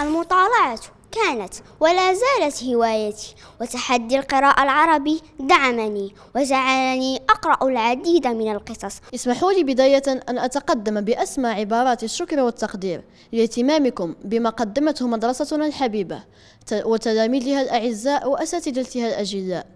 المطالعة كانت ولا زالت هوايتي وتحدي القراءة العربي دعمني وجعلني أقرأ العديد من القصص اسمحوا لي بداية أن أتقدم بأسمى عبارات الشكر والتقدير لاهتمامكم بما قدمته مدرستنا الحبيبة وتلاميذها الأعزاء وأساتذتها الأجلاء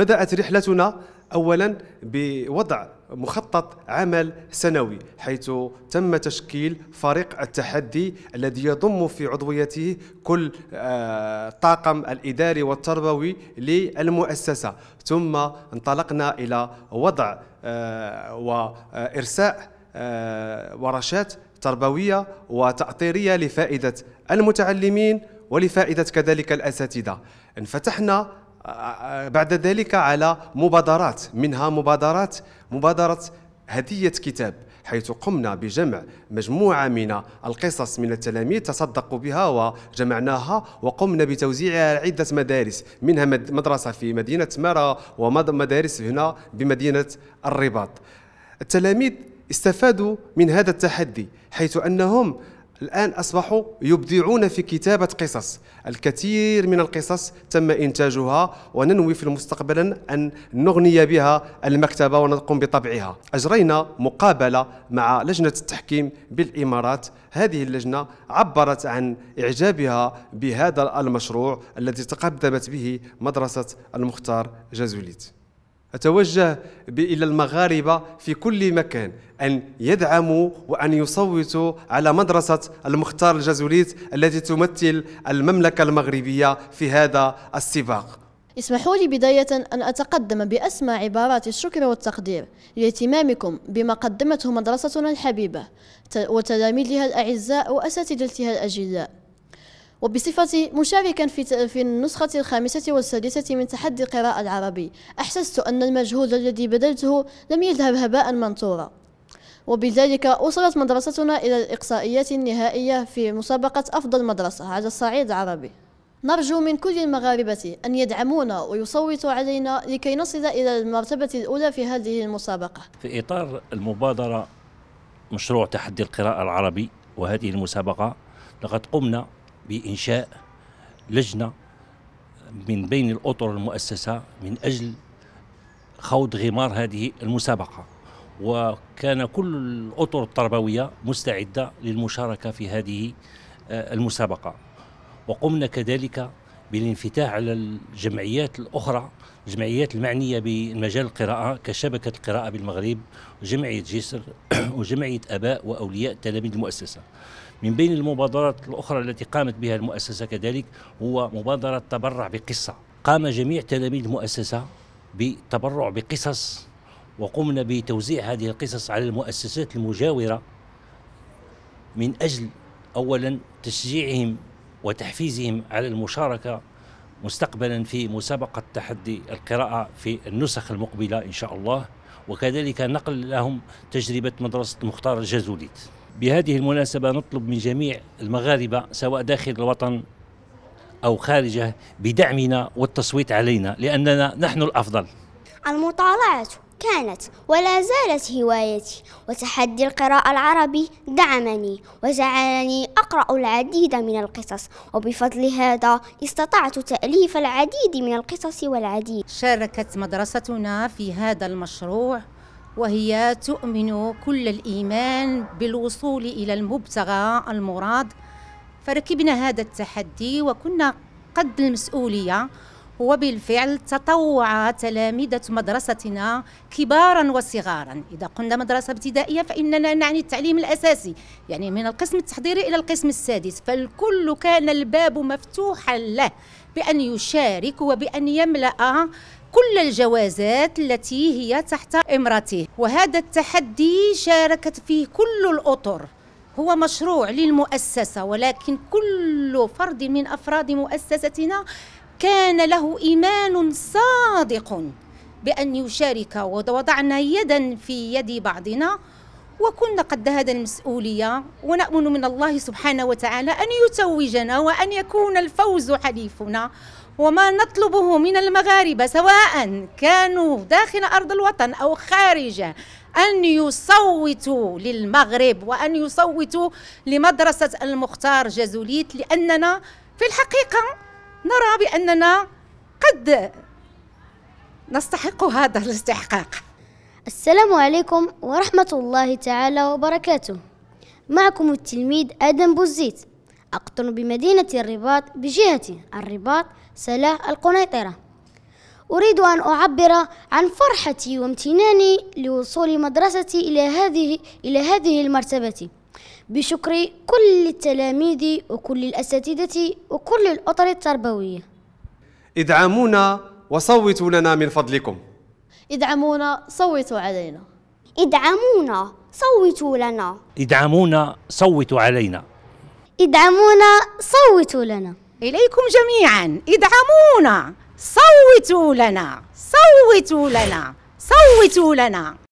بدأت رحلتنا أولا بوضع مخطط عمل سنوي حيث تم تشكيل فريق التحدي الذي يضم في عضويته كل الطاقم آه، الإداري والتربوي للمؤسسة ثم انطلقنا إلى وضع آه، وإرساء آه، ورشات تربوية وتأطيرية لفائدة المتعلمين ولفائدة كذلك الأساتذة انفتحنا بعد ذلك على مبادرات منها مبادرات مبادرة هدية كتاب حيث قمنا بجمع مجموعة من القصص من التلاميذ تصدقوا بها وجمعناها وقمنا بتوزيعها على عدة مدارس منها مدرسة في مدينة مرة ومدارس هنا بمدينة الرباط التلاميذ استفادوا من هذا التحدي حيث أنهم الآن أصبحوا يبدعون في كتابة قصص الكثير من القصص تم إنتاجها وننوي في المستقبل أن نغني بها المكتبة ونقوم بطبعها أجرينا مقابلة مع لجنة التحكيم بالإمارات هذه اللجنة عبرت عن إعجابها بهذا المشروع الذي تقدمت به مدرسة المختار جازوليت أتوجه إلى المغاربة في كل مكان أن يدعموا وأن يصوتوا على مدرسة المختار الجزوليت التي تمثل المملكة المغربية في هذا السباق اسمحوا لي بداية أن أتقدم بأسمى عبارات الشكر والتقدير لاهتمامكم بما قدمته مدرستنا الحبيبة وتلاميذها الأعزاء وأساتذتها الأجلاء وبصفتي مشاركا في في النسخة الخامسة والسادسة من تحدي القراءة العربي أحسست أن المجهود الذي بذلته لم يذهب هباء منثورا وبذلك وصلت مدرستنا إلى الإقصائيات النهائية في مسابقة أفضل مدرسة على الصعيد العربي نرجو من كل المغاربة أن يدعمونا ويصوتوا علينا لكي نصل إلى المرتبة الأولى في هذه المسابقة في إطار المبادرة مشروع تحدي القراءة العربي وهذه المسابقة لقد قمنا بإنشاء لجنة من بين الأطر المؤسسة من أجل خوض غمار هذه المسابقة وكان كل الأطر التربوية مستعدة للمشاركة في هذه آه، المسابقة وقمنا كذلك بالانفتاح على الجمعيات الأخرى الجمعيات المعنية بمجال القراءة كشبكة القراءة بالمغرب وجمعية جسر وجمعية أباء وأولياء تلاميذ المؤسسة من بين المبادرات الأخرى التي قامت بها المؤسسة كذلك هو مبادرة تبرع بقصة قام جميع تلاميذ المؤسسة بتبرع بقصص وقمنا بتوزيع هذه القصص على المؤسسات المجاورة من أجل أولا تشجيعهم وتحفيزهم على المشاركة مستقبلا في مسابقة تحدي القراءة في النسخ المقبلة إن شاء الله وكذلك نقل لهم تجربة مدرسة مختار الجازوليت بهذه المناسبة نطلب من جميع المغاربة سواء داخل الوطن أو خارجه بدعمنا والتصويت علينا لأننا نحن الأفضل المطالعة كانت ولا زالت هوايتي وتحدي القراءة العربي دعمني وجعلني أقرأ العديد من القصص وبفضل هذا استطعت تأليف العديد من القصص والعديد شاركت مدرستنا في هذا المشروع وهي تؤمن كل الإيمان بالوصول إلى المبتغى المراد فركبنا هذا التحدي وكنا قد المسؤولية وبالفعل تطوع تلامذة مدرستنا كبارا وصغارا إذا قلنا مدرسة ابتدائية فإننا نعني التعليم الأساسي يعني من القسم التحضيري إلى القسم السادس فالكل كان الباب مفتوحا له بأن يشارك وبأن يملأ كل الجوازات التي هي تحت إمرته وهذا التحدي شاركت فيه كل الأطر هو مشروع للمؤسسة ولكن كل فرد من أفراد مؤسستنا كان له إيمان صادق بأن يشارك ووضعنا يدا في يد بعضنا وكنا قد هذا المسؤولية ونامن من الله سبحانه وتعالى أن يتوجنا وأن يكون الفوز حليفنا وما نطلبه من المغاربة سواء كانوا داخل أرض الوطن أو خارجه أن يصوتوا للمغرب وأن يصوتوا لمدرسة المختار جازوليت لأننا في الحقيقة نرى بأننا قد نستحق هذا الاستحقاق السلام عليكم ورحمة الله تعالى وبركاته معكم التلميذ آدم بوزيت أقطن بمدينة الرباط بجهة الرباط سلاح القنيطرة أريد أن أعبر عن فرحتي وامتناني لوصول مدرستي إلى هذه إلى هذه المرتبة بشكر كل التلاميذ وكل الأساتذة وكل الأطر التربوية ادعمونا وصوتوا لنا من فضلكم ادعمونا صوتوا علينا ادعمونا صوتوا لنا ادعمونا صوتوا علينا ادعمونا صوتوا لنا إليكم جميعا ادعمونا صوتوا لنا صوتوا لنا صوتوا لنا